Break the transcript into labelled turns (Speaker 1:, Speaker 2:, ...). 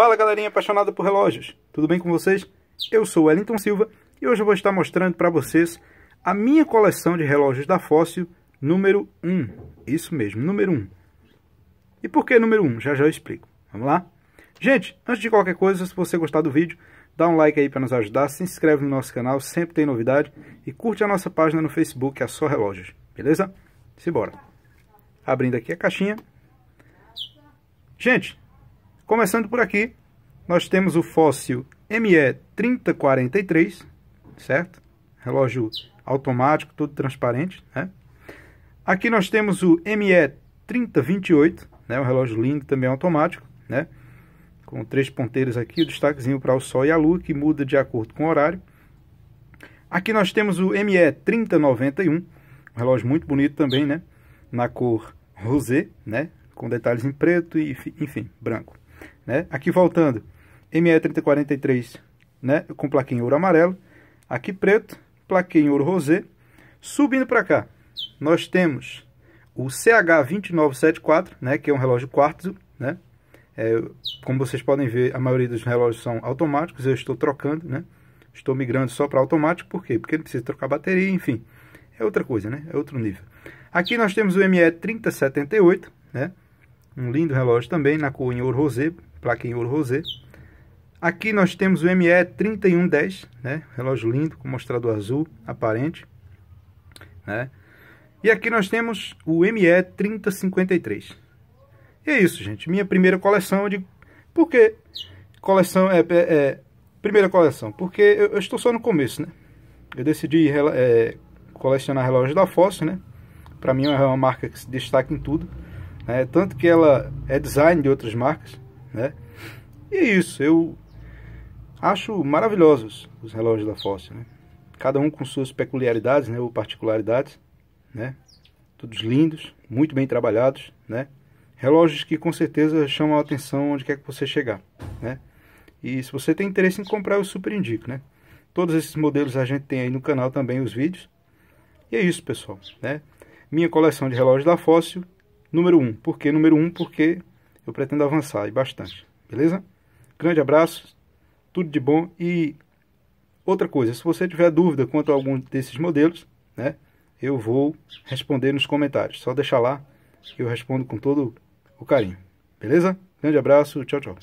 Speaker 1: Fala galerinha apaixonada por relógios, tudo bem com vocês? Eu sou Wellington Silva e hoje eu vou estar mostrando para vocês a minha coleção de relógios da Fóssil número 1. Isso mesmo, número 1. E por que número 1? Já já eu explico. Vamos lá? Gente, antes de qualquer coisa, se você gostar do vídeo, dá um like aí para nos ajudar, se inscreve no nosso canal, sempre tem novidade, e curte a nossa página no Facebook, a Só Relógios, beleza? Simbora! Abrindo aqui a caixinha. Gente, Começando por aqui, nós temos o fóssil ME3043, certo? Relógio automático, todo transparente, né? Aqui nós temos o ME3028, né? Um relógio lindo, também automático, né? Com três ponteiros aqui, o destaquezinho para o sol e a lua, que muda de acordo com o horário. Aqui nós temos o ME3091, um relógio muito bonito também, né? Na cor rosé, né? Com detalhes em preto e, enfim, branco. Né? Aqui voltando, ME3043 né? com plaquinha ouro amarelo, aqui preto, plaquinha ouro rosé. Subindo para cá, nós temos o CH2974, né? que é um relógio quartzo. Né? É, como vocês podem ver, a maioria dos relógios são automáticos, eu estou trocando, né? estou migrando só para automático, por quê? Porque ele precisa trocar bateria, enfim, é outra coisa, né? é outro nível. Aqui nós temos o ME3078, né? Um lindo relógio também, na cor em ouro rosé, placa em ouro rosé. Aqui nós temos o ME3110, né? Relógio lindo, com mostrador azul aparente, né? E aqui nós temos o ME3053. E é isso, gente. Minha primeira coleção de... Por que coleção... É, é, é, primeira coleção? Porque eu, eu, estou só no começo, né? Eu decidi é, colecionar relógios da Fossil, né? Para mim é uma marca que se destaca em tudo. Né? Tanto que ela é design de outras marcas, né? E é isso, eu acho maravilhosos os relógios da Fossil, né? Cada um com suas peculiaridades, né, ou particularidades, né? Todos lindos, muito bem trabalhados, né? Relógios que com certeza chamam a atenção onde quer que você chegar, né? E se você tem interesse em comprar, eu super indico, né? Todos esses modelos a gente tem aí no canal também os vídeos. E é isso, pessoal, né? Minha coleção de relógios da Fóssil número 1. Um. Por que número 1? Um? Porque eu pretendo avançar e bastante. Beleza? Grande abraço, tudo de bom e outra coisa, se você tiver dúvida quanto a algum desses modelos, né, eu vou responder nos comentários. Só deixar lá, eu respondo com todo o carinho. Beleza? Grande abraço, tchau, tchau.